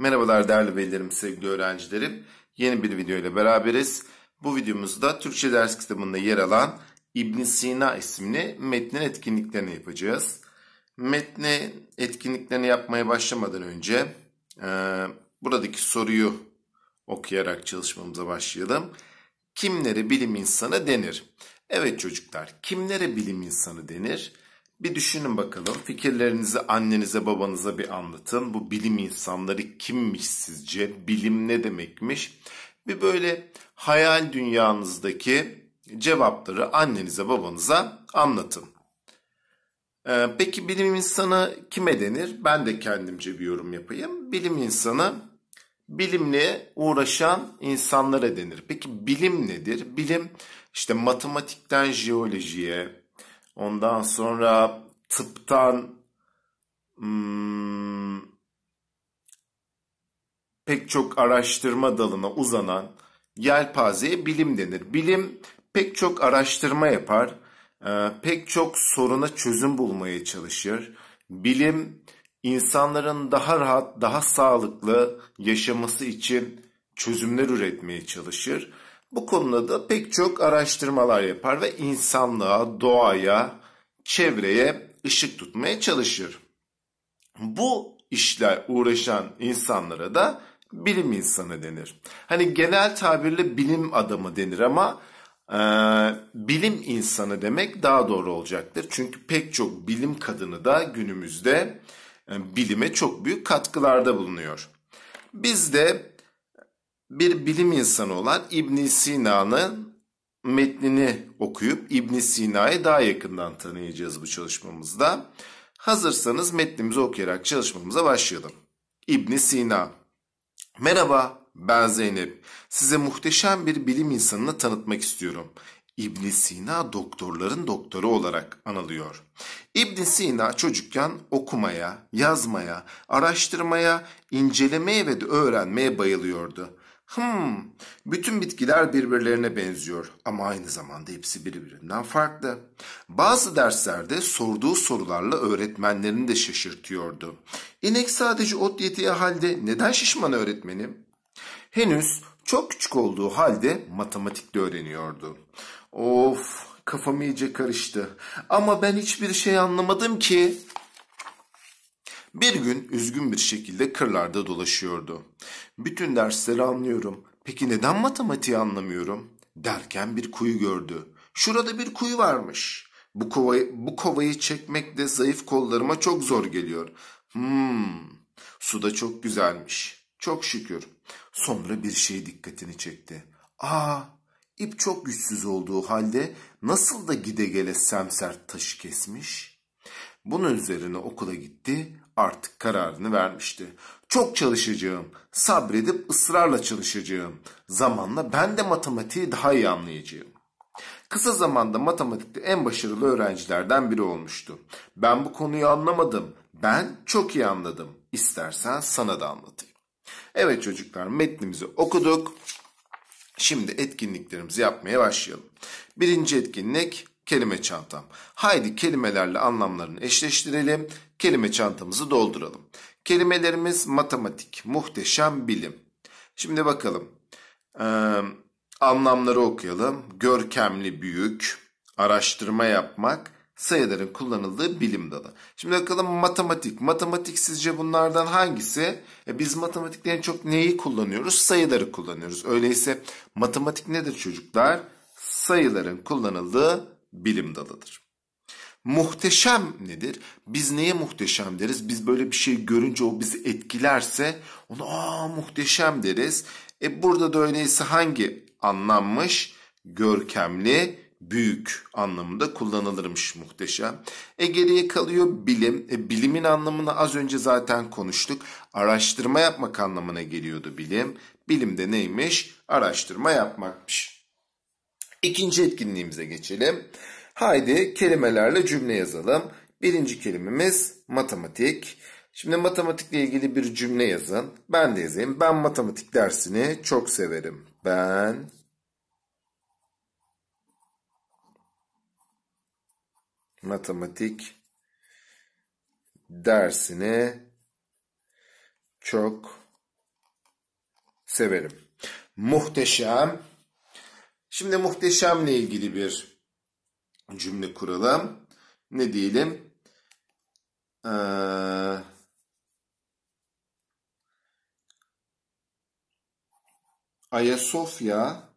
Merhabalar değerli velilerim, sevgili öğrencilerim. Yeni bir video ile beraberiz. Bu videomuzda Türkçe ders kitabında yer alan İbn Sina isimli metnin etkinliklerini yapacağız. Metni etkinliklerini yapmaya başlamadan önce e, buradaki soruyu okuyarak çalışmamıza başlayalım. Kimlere bilim insanı denir? Evet çocuklar, kimlere bilim insanı denir? Bir düşünün bakalım. Fikirlerinizi annenize babanıza bir anlatın. Bu bilim insanları kimmiş sizce? Bilim ne demekmiş? Bir böyle hayal dünyanızdaki cevapları annenize babanıza anlatın. Ee, peki bilim insanı kime denir? Ben de kendimce bir yorum yapayım. Bilim insanı bilimle uğraşan insanlara denir. Peki bilim nedir? Bilim işte matematikten jeolojiye, Ondan sonra tıptan hmm, pek çok araştırma dalına uzanan yelpazeye bilim denir. Bilim pek çok araştırma yapar, e, pek çok soruna çözüm bulmaya çalışır. Bilim insanların daha rahat, daha sağlıklı yaşaması için çözümler üretmeye çalışır. Bu konuda da pek çok araştırmalar yapar ve insanlığa, doğaya, çevreye ışık tutmaya çalışır. Bu işler uğraşan insanlara da bilim insanı denir. Hani genel tabirle bilim adamı denir ama e, bilim insanı demek daha doğru olacaktır. Çünkü pek çok bilim kadını da günümüzde e, bilime çok büyük katkılarda bulunuyor. Biz de bir bilim insanı olan İbn Sina'nın metnini okuyup İbn Sina'yı daha yakından tanıyacağız bu çalışmamızda. Hazırsanız metnimizi okuyarak çalışmamıza başlayalım. İbn Sina Merhaba ben Zeynep. Size muhteşem bir bilim insanını tanıtmak istiyorum. İbn Sina doktorların doktoru olarak anılıyor. İbn Sina çocukken okumaya, yazmaya, araştırmaya, incelemeye ve de öğrenmeye bayılıyordu. Hmm, bütün bitkiler birbirlerine benziyor ama aynı zamanda hepsi birbirinden farklı. Bazı derslerde sorduğu sorularla öğretmenlerini de şaşırtıyordu. İnek sadece ot yediği halde neden şişman öğretmenim? Henüz çok küçük olduğu halde matematikte öğreniyordu. Of, kafam iyice karıştı. Ama ben hiçbir şey anlamadım ki. Bir gün üzgün bir şekilde kırlarda dolaşıyordu. Bütün dersleri anlıyorum. Peki neden matematiği anlamıyorum? Derken bir kuyu gördü. Şurada bir kuyu varmış. Bu kovayı, bu kovayı çekmek de zayıf kollarıma çok zor geliyor. Hmm, Suda çok güzelmiş. Çok şükür. Sonra bir şey dikkatini çekti. Aa, ip çok güçsüz olduğu halde nasıl da gide gele semsert taşı kesmiş? Bunun üzerine okula gitti artık kararını vermişti. Çok çalışacağım, sabredip ısrarla çalışacağım. Zamanla ben de matematiği daha iyi anlayacağım. Kısa zamanda matematikte en başarılı öğrencilerden biri olmuştu. Ben bu konuyu anlamadım. Ben çok iyi anladım. İstersen sana da anlatayım. Evet çocuklar metnimizi okuduk. Şimdi etkinliklerimizi yapmaya başlayalım. Birinci etkinlik kelime çantam. Haydi kelimelerle anlamlarını eşleştirelim, kelime çantamızı dolduralım. Kelimelerimiz matematik, muhteşem bilim. Şimdi bakalım. Ee, anlamları okuyalım. Görkemli büyük, araştırma yapmak, sayıların kullanıldığı bilim dalı. Şimdi bakalım matematik. Matematik sizce bunlardan hangisi? E biz matematikte en çok neyi kullanıyoruz? Sayıları kullanıyoruz. Öyleyse matematik nedir çocuklar? Sayıların kullanıldığı bilim dalıdır. Muhteşem nedir? Biz neye muhteşem deriz? Biz böyle bir şey görünce o bizi etkilerse onu aa muhteşem deriz. E burada da öyleyse hangi anlammış? Görkemli, büyük anlamında kullanılırmış muhteşem. E geriye kalıyor bilim. E, bilimin anlamını az önce zaten konuştuk. Araştırma yapmak anlamına geliyordu bilim. Bilim de neymiş? Araştırma yapmakmış. İkinci etkinliğimize geçelim. Haydi kelimelerle cümle yazalım. Birinci kelimemiz matematik. Şimdi matematikle ilgili bir cümle yazın. Ben de yazayım. Ben matematik dersini çok severim. Ben matematik dersini çok severim. Muhteşem Şimdi muhteşemle ilgili bir cümle kuralım. Ne diyelim? Ee, Ayasofya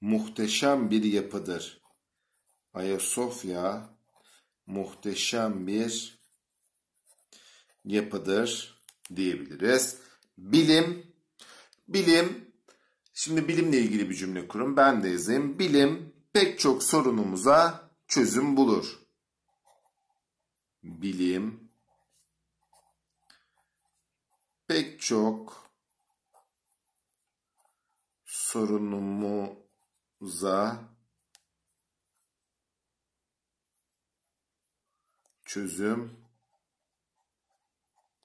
muhteşem bir yapıdır. Ayasofya muhteşem bir yapıdır diyebiliriz. Bilim bilim Şimdi bilimle ilgili bir cümle kurun. Ben de izleyeyim. Bilim pek çok sorunumuza çözüm bulur. Bilim pek çok sorunumuza çözüm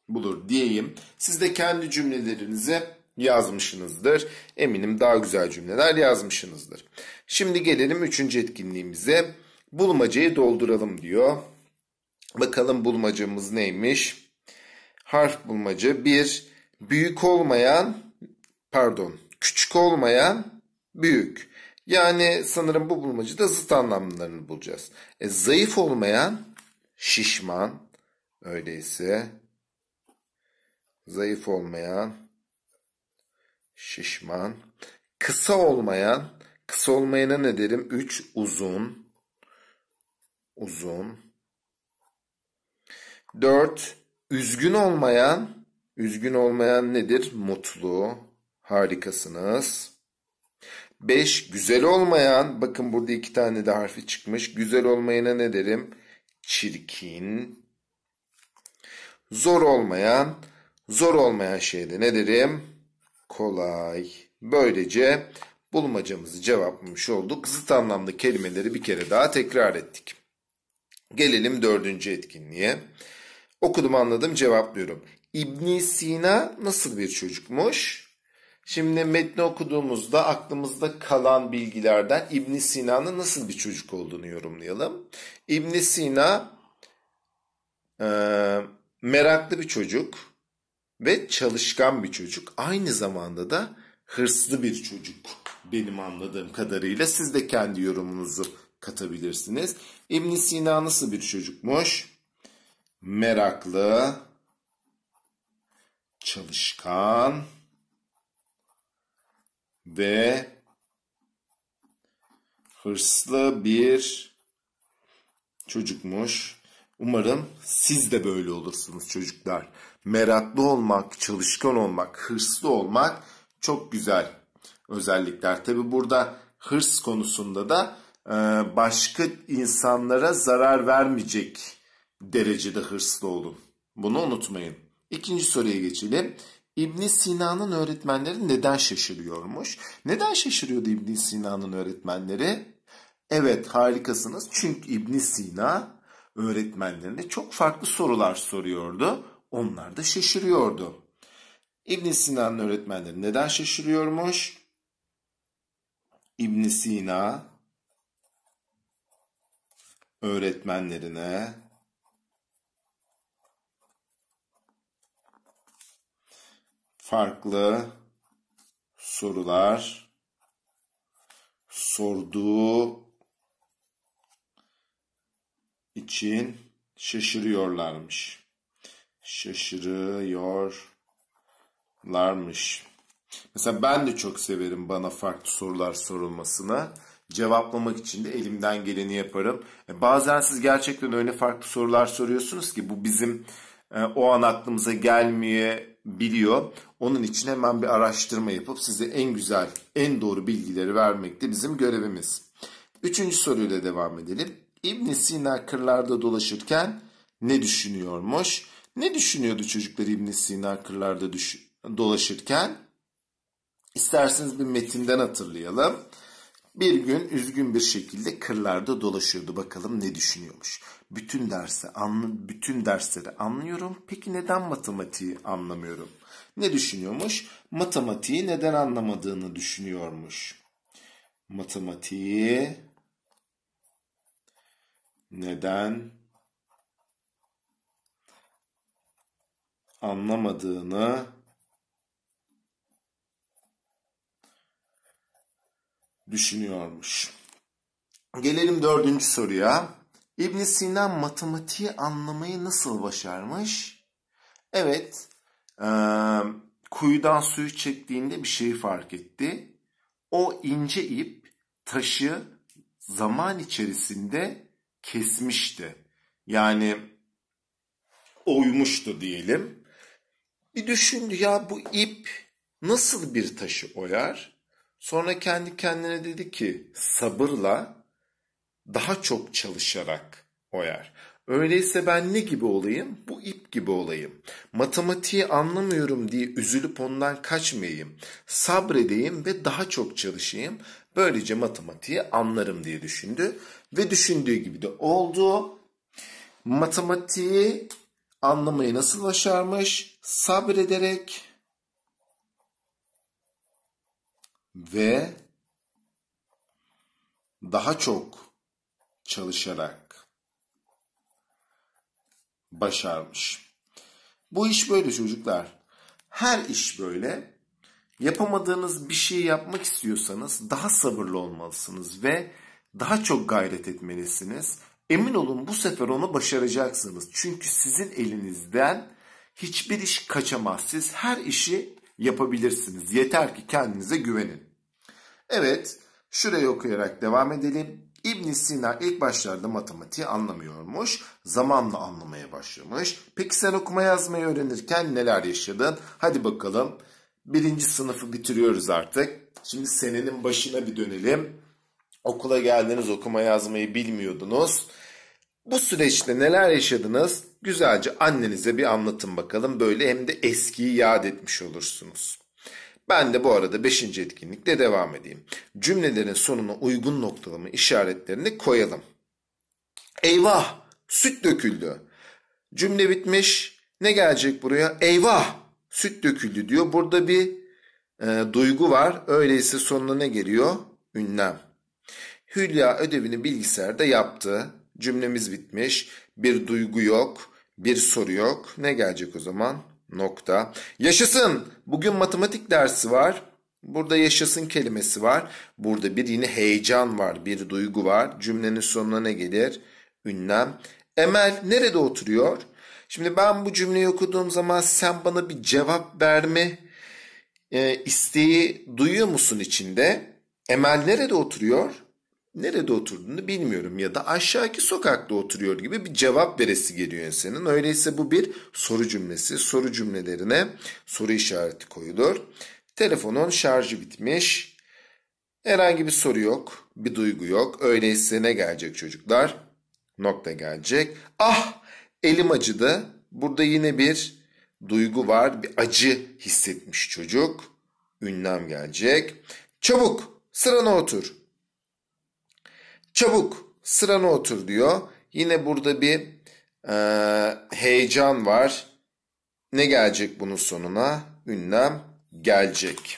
bulur diyeyim. Siz de kendi cümlelerinizi yazmışsınızdır. Eminim daha güzel cümleler yazmışsınızdır. Şimdi gelelim üçüncü etkinliğimize. Bulmacayı dolduralım diyor. Bakalım bulmacamız neymiş? Harf bulmaca 1. Büyük olmayan, pardon, küçük olmayan büyük. Yani sanırım bu da zıt anlamlarını bulacağız. E, zayıf olmayan şişman öyleyse. Zayıf olmayan Şişman. Kısa olmayan. Kısa olmayana ne derim? 3 uzun. Uzun. 4 üzgün olmayan. Üzgün olmayan nedir? Mutlu. Harikasınız. 5 güzel olmayan. Bakın burada iki tane de harfi çıkmış. Güzel olmayana ne derim? Çirkin. Zor olmayan. Zor olmayan şeyde ne derim? kolay. Böylece bulmacamızı cevaplamış olduk. Zıt anlamlı kelimeleri bir kere daha tekrar ettik. Gelelim dördüncü etkinliğe. Okudum anladım cevaplıyorum. İbn Sina nasıl bir çocukmuş? Şimdi metni okuduğumuzda aklımızda kalan bilgilerden İbn Sina'nın nasıl bir çocuk olduğunu yorumlayalım. İbn Sina e, meraklı bir çocuk ve çalışkan bir çocuk. Aynı zamanda da hırslı bir çocuk benim anladığım kadarıyla. Siz de kendi yorumunuzu katabilirsiniz. İbn Sina nasıl bir çocukmuş? Meraklı, çalışkan ve hırslı bir çocukmuş. Umarım siz de böyle olursunuz çocuklar meraklı olmak, çalışkan olmak, hırslı olmak çok güzel özellikler. Tabi burada hırs konusunda da e, başka insanlara zarar vermeyecek derecede hırslı olun. Bunu unutmayın. İkinci soruya geçelim. İbn Sina'nın öğretmenleri neden şaşırıyormuş? Neden şaşırıyordu İbn Sina'nın öğretmenleri? Evet harikasınız çünkü İbn Sina öğretmenlerine çok farklı sorular soruyordu. Onlar da şaşırıyordu. İbn Sina'nın öğretmenleri neden şaşırıyormuş? İbn Sina öğretmenlerine farklı sorular sorduğu için şaşırıyorlarmış şaşırıyorlarmış. Mesela ben de çok severim bana farklı sorular sorulmasını. Cevaplamak için de elimden geleni yaparım. E, bazen siz gerçekten öyle farklı sorular soruyorsunuz ki bu bizim e, o an aklımıza gelmeyebiliyor. Onun için hemen bir araştırma yapıp size en güzel, en doğru bilgileri vermek de bizim görevimiz. Üçüncü soruyla devam edelim. İbn Sina kırlarda dolaşırken ne düşünüyormuş? Ne düşünüyordu çocuklar İbn Sina kırlarda düş dolaşırken? İsterseniz bir metinden hatırlayalım. Bir gün üzgün bir şekilde kırlarda dolaşıyordu. Bakalım ne düşünüyormuş. Bütün dersi anlı bütün dersleri anlıyorum. Peki neden matematiği anlamıyorum? Ne düşünüyormuş? Matematiği neden anlamadığını düşünüyormuş. Matematiği neden anlamadığını düşünüyormuş. Gelelim dördüncü soruya. İbn Sina matematiği anlamayı nasıl başarmış? Evet, e, kuyudan suyu çektiğinde bir şeyi fark etti. O ince ip taşı zaman içerisinde kesmişti. Yani oymuştu diyelim. Bir düşündü ya bu ip nasıl bir taşı oyar? Sonra kendi kendine dedi ki sabırla daha çok çalışarak oyar. Öyleyse ben ne gibi olayım? Bu ip gibi olayım. Matematiği anlamıyorum diye üzülüp ondan kaçmayayım. Sabredeyim ve daha çok çalışayım. Böylece matematiği anlarım diye düşündü. Ve düşündüğü gibi de oldu. Matematiği anlamayı nasıl başarmış? Sabrederek ve daha çok çalışarak başarmış. Bu iş böyle çocuklar. Her iş böyle. Yapamadığınız bir şeyi yapmak istiyorsanız daha sabırlı olmalısınız ve daha çok gayret etmelisiniz. Emin olun bu sefer onu başaracaksınız. Çünkü sizin elinizden hiçbir iş kaçamaz. Siz her işi yapabilirsiniz. Yeter ki kendinize güvenin. Evet, şurayı okuyarak devam edelim. İbn Sina ilk başlarda matematiği anlamıyormuş. Zamanla anlamaya başlamış. Peki sen okuma yazmayı öğrenirken neler yaşadın? Hadi bakalım. Birinci sınıfı bitiriyoruz artık. Şimdi senenin başına bir dönelim. Okula geldiniz okuma yazmayı bilmiyordunuz. Bu süreçte neler yaşadınız? Güzelce annenize bir anlatın bakalım. Böyle hem de eskiyi yad etmiş olursunuz. Ben de bu arada 5. etkinlikte devam edeyim. Cümlelerin sonuna uygun noktalama işaretlerini koyalım. Eyvah! Süt döküldü. Cümle bitmiş. Ne gelecek buraya? Eyvah! Süt döküldü diyor. Burada bir e, duygu var. Öyleyse sonuna ne geliyor? Ünlem. Hülya ödevini bilgisayarda yaptı. Cümlemiz bitmiş. Bir duygu yok, bir soru yok. Ne gelecek o zaman? Nokta. Yaşasın. Bugün matematik dersi var. Burada yaşasın kelimesi var. Burada bir yine heyecan var, bir duygu var. Cümlenin sonuna ne gelir? Ünlem. Emel nerede oturuyor? Şimdi ben bu cümleyi okuduğum zaman sen bana bir cevap verme e, isteği duyuyor musun içinde? Emel nerede oturuyor? nerede oturduğunu bilmiyorum ya da aşağıki sokakta oturuyor gibi bir cevap veresi geliyor insanın. Öyleyse bu bir soru cümlesi. Soru cümlelerine soru işareti koyulur. Telefonun şarjı bitmiş. Herhangi bir soru yok, bir duygu yok. Öyleyse ne gelecek çocuklar? Nokta gelecek. Ah elim acıdı. Burada yine bir duygu var, bir acı hissetmiş çocuk. Ünlem gelecek. Çabuk sırana otur. Çabuk sırana otur diyor. Yine burada bir e, heyecan var. Ne gelecek bunun sonuna? Ünlem gelecek.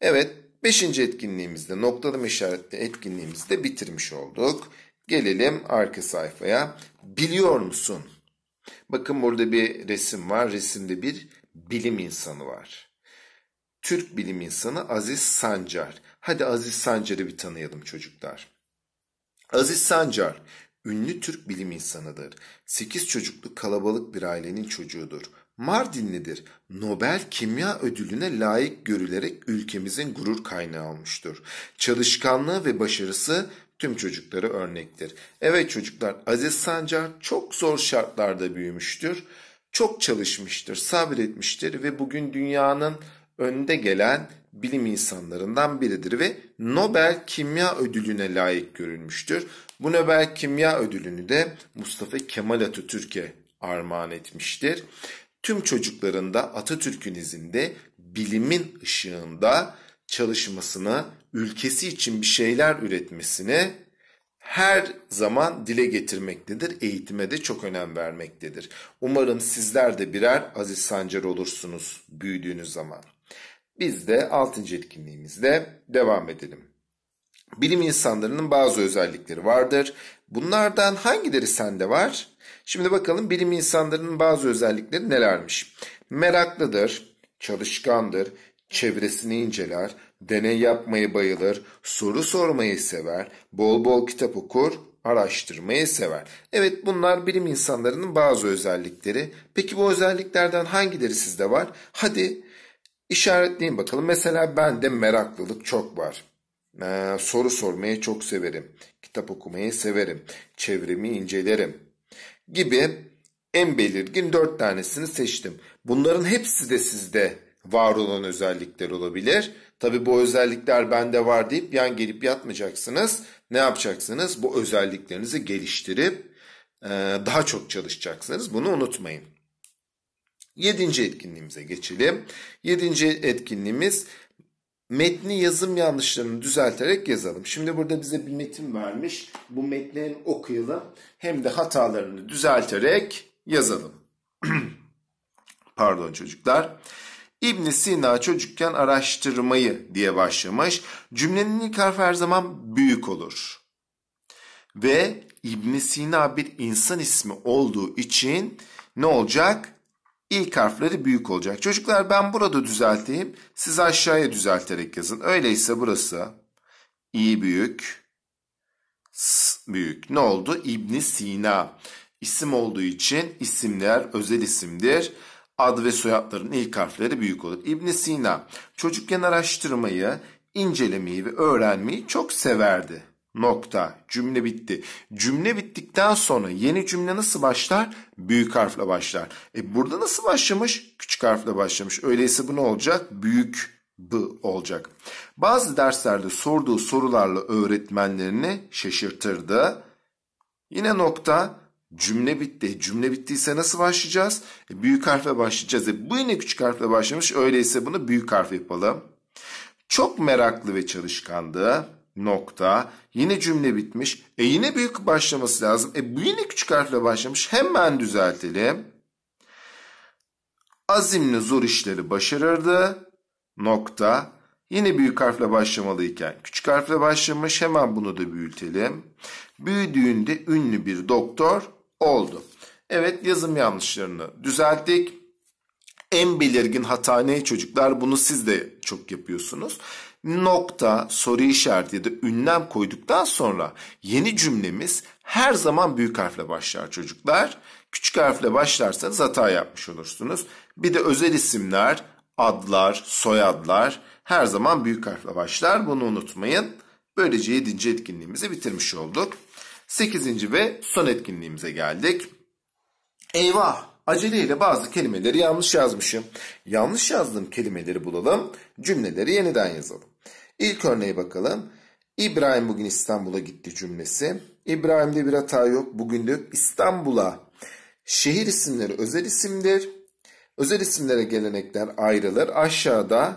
Evet beşinci etkinliğimizde noktalı işaretli etkinliğimizde bitirmiş olduk. Gelelim arka sayfaya. Biliyor musun? Bakın burada bir resim var. Resimde bir bilim insanı var. Türk bilim insanı Aziz Sancar. Hadi Aziz Sancar'ı bir tanıyalım çocuklar. Aziz Sancar, ünlü Türk bilim insanıdır. Sekiz çocuklu kalabalık bir ailenin çocuğudur. Mardinlidir. Nobel Kimya Ödülü'ne layık görülerek ülkemizin gurur kaynağı olmuştur. Çalışkanlığı ve başarısı tüm çocukları örnektir. Evet çocuklar, Aziz Sancar çok zor şartlarda büyümüştür. Çok çalışmıştır, sabretmiştir ve bugün dünyanın önde gelen bilim insanlarından biridir ve Nobel Kimya Ödülü'ne layık görülmüştür. Bu Nobel Kimya Ödülü'nü de Mustafa Kemal Atatürk'e armağan etmiştir. Tüm çocuklarında Atatürk'ün izinde bilimin ışığında çalışmasını, ülkesi için bir şeyler üretmesini her zaman dile getirmektedir. Eğitime de çok önem vermektedir. Umarım sizler de birer Aziz Sancar olursunuz büyüdüğünüz zaman. Biz de 6. etkinliğimizde devam edelim. Bilim insanlarının bazı özellikleri vardır. Bunlardan hangileri sende var? Şimdi bakalım bilim insanlarının bazı özellikleri nelermiş? Meraklıdır, çalışkandır, çevresini inceler, deney yapmayı bayılır, soru sormayı sever, bol bol kitap okur, araştırmayı sever. Evet bunlar bilim insanlarının bazı özellikleri. Peki bu özelliklerden hangileri sizde var? Hadi İşaretleyin bakalım. Mesela bende meraklılık çok var. Ee, soru sormayı çok severim. Kitap okumayı severim. Çevremi incelerim. Gibi en belirgin dört tanesini seçtim. Bunların hepsi de sizde var olan özellikler olabilir. Tabi bu özellikler bende var deyip yan gelip yatmayacaksınız. Ne yapacaksınız? Bu özelliklerinizi geliştirip e, daha çok çalışacaksınız. Bunu unutmayın. Yedinci etkinliğimize geçelim. Yedinci etkinliğimiz metni yazım yanlışlarını düzelterek yazalım. Şimdi burada bize bir metin vermiş. Bu metni okuyalım hem de hatalarını düzelterek yazalım. Pardon çocuklar. İbn Sina çocukken araştırmayı diye başlamış. Cümlenin ilk harfi her zaman büyük olur. Ve İbn Sina bir insan ismi olduğu için ne olacak? İlk harfleri büyük olacak. Çocuklar ben burada düzelteyim. Siz aşağıya düzelterek yazın. Öyleyse burası İ büyük S büyük. Ne oldu? İbn Sina. İsim olduğu için isimler özel isimdir. Ad ve soyadların ilk harfleri büyük olur. İbn Sina çocukken araştırmayı, incelemeyi ve öğrenmeyi çok severdi. Nokta. Cümle bitti. Cümle bittikten sonra yeni cümle nasıl başlar? Büyük harfle başlar. E burada nasıl başlamış? Küçük harfle başlamış. Öyleyse bu ne olacak? Büyük B olacak. Bazı derslerde sorduğu sorularla öğretmenlerini şaşırtırdı. Yine nokta cümle bitti. E, cümle bittiyse nasıl başlayacağız? E, büyük harfle başlayacağız. E, bu yine küçük harfle başlamış. Öyleyse bunu büyük harf yapalım. Çok meraklı ve çalışkandı nokta. Yine cümle bitmiş. E yine büyük başlaması lazım. E bu yine küçük harfle başlamış. Hemen düzeltelim. Azimli zor işleri başarırdı. Nokta. Yine büyük harfle başlamalıyken küçük harfle başlamış. Hemen bunu da büyütelim. Büyüdüğünde ünlü bir doktor oldu. Evet yazım yanlışlarını düzelttik en belirgin hata ne çocuklar? Bunu siz de çok yapıyorsunuz. Nokta, soru işareti ya da ünlem koyduktan sonra yeni cümlemiz her zaman büyük harfle başlar çocuklar. Küçük harfle başlarsanız hata yapmış olursunuz. Bir de özel isimler, adlar, soyadlar her zaman büyük harfle başlar. Bunu unutmayın. Böylece 7. etkinliğimizi bitirmiş olduk. 8. ve son etkinliğimize geldik. Eyvah! Aceleyle bazı kelimeleri yanlış yazmışım. Yanlış yazdığım kelimeleri bulalım, cümleleri yeniden yazalım. İlk örneğe bakalım. İbrahim bugün İstanbul'a gitti cümlesi. İbrahim'de bir hata yok. Bugün de İstanbul'a. Şehir isimleri özel isimdir. Özel isimlere gelenekler ayrılır. Aşağıda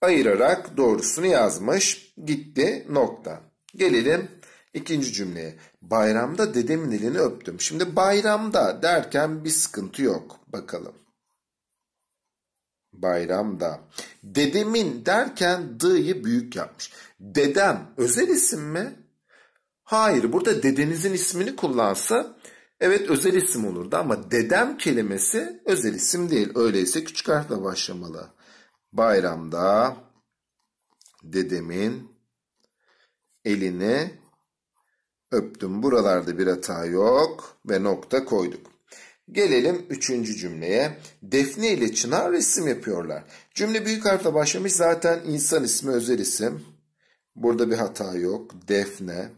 ayırarak doğrusunu yazmış. Gitti nokta. Gelelim İkinci cümleye bayramda dedemin elini öptüm. Şimdi bayramda derken bir sıkıntı yok. Bakalım. Bayramda. Dedemin derken dı'yı büyük yapmış. Dedem özel isim mi? Hayır burada dedenizin ismini kullansa evet özel isim olurdu ama dedem kelimesi özel isim değil. Öyleyse küçük harfle başlamalı. Bayramda dedemin elini öptüm. Buralarda bir hata yok ve nokta koyduk. Gelelim üçüncü cümleye. Defne ile Çınar resim yapıyorlar. Cümle büyük harfle başlamış zaten insan ismi özel isim. Burada bir hata yok. Defne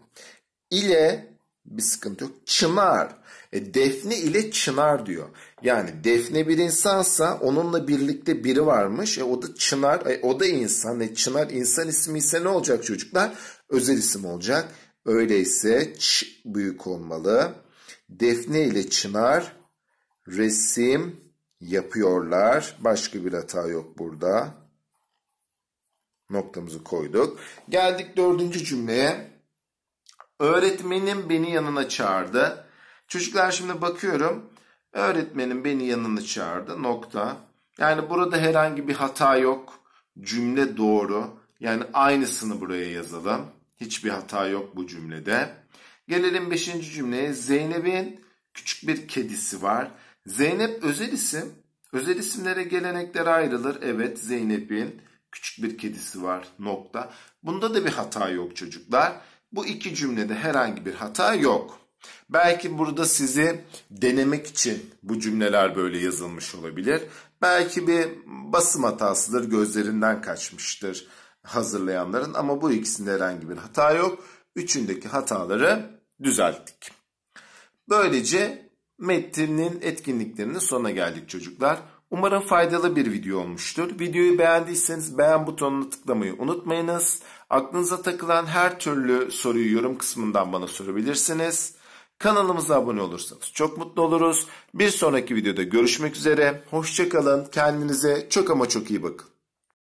ile bir sıkıntı yok. Çınar. E, defne ile çınar diyor. Yani defne bir insansa onunla birlikte biri varmış. E, o da çınar. E, o da insan. E, çınar insan ismi ise ne olacak çocuklar? Özel isim olacak. Öyleyse ç büyük olmalı. Defne ile Çınar resim yapıyorlar. Başka bir hata yok burada. Noktamızı koyduk. Geldik dördüncü cümleye. Öğretmenim beni yanına çağırdı. Çocuklar şimdi bakıyorum. Öğretmenim beni yanına çağırdı. Nokta. Yani burada herhangi bir hata yok. Cümle doğru. Yani aynısını buraya yazalım. Hiçbir hata yok bu cümlede. Gelelim 5. cümleye. Zeynep'in küçük bir kedisi var. Zeynep özel isim. Özel isimlere gelenekler ayrılır. Evet Zeynep'in küçük bir kedisi var nokta. Bunda da bir hata yok çocuklar. Bu iki cümlede herhangi bir hata yok. Belki burada sizi denemek için bu cümleler böyle yazılmış olabilir. Belki bir basım hatasıdır, gözlerinden kaçmıştır hazırlayanların ama bu ikisinde herhangi bir hata yok. Üçündeki hataları düzelttik. Böylece metnin etkinliklerinin sonuna geldik çocuklar. Umarım faydalı bir video olmuştur. Videoyu beğendiyseniz beğen butonuna tıklamayı unutmayınız. Aklınıza takılan her türlü soruyu yorum kısmından bana sorabilirsiniz. Kanalımıza abone olursanız çok mutlu oluruz. Bir sonraki videoda görüşmek üzere. Hoşçakalın. Kendinize çok ama çok iyi bakın.